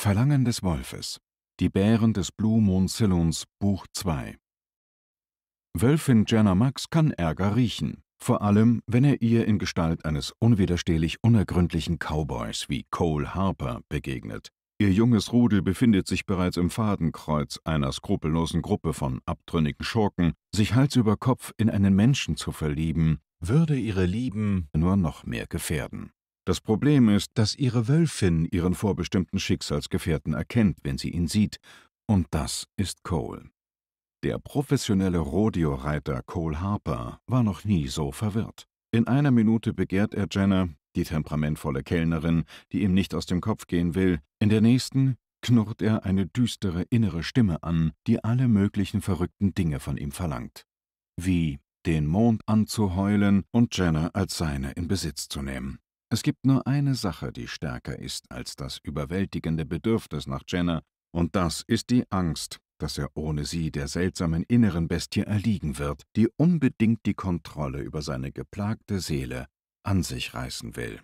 Verlangen des Wolfes. Die Bären des Blue Moon Saloons, Buch 2. Wölfin Jenna Max kann Ärger riechen, vor allem, wenn er ihr in Gestalt eines unwiderstehlich unergründlichen Cowboys wie Cole Harper begegnet. Ihr junges Rudel befindet sich bereits im Fadenkreuz einer skrupellosen Gruppe von abtrünnigen Schurken. Sich Hals über Kopf in einen Menschen zu verlieben, würde ihre Lieben nur noch mehr gefährden. Das Problem ist, dass ihre Wölfin ihren vorbestimmten Schicksalsgefährten erkennt, wenn sie ihn sieht, und das ist Cole. Der professionelle Rodeo-Reiter Cole Harper war noch nie so verwirrt. In einer Minute begehrt er Jenna, die temperamentvolle Kellnerin, die ihm nicht aus dem Kopf gehen will, in der nächsten knurrt er eine düstere innere Stimme an, die alle möglichen verrückten Dinge von ihm verlangt. Wie den Mond anzuheulen und Jenna als seine in Besitz zu nehmen. Es gibt nur eine Sache, die stärker ist als das überwältigende Bedürfnis nach Jenna, und das ist die Angst, dass er ohne sie der seltsamen inneren Bestie erliegen wird, die unbedingt die Kontrolle über seine geplagte Seele an sich reißen will.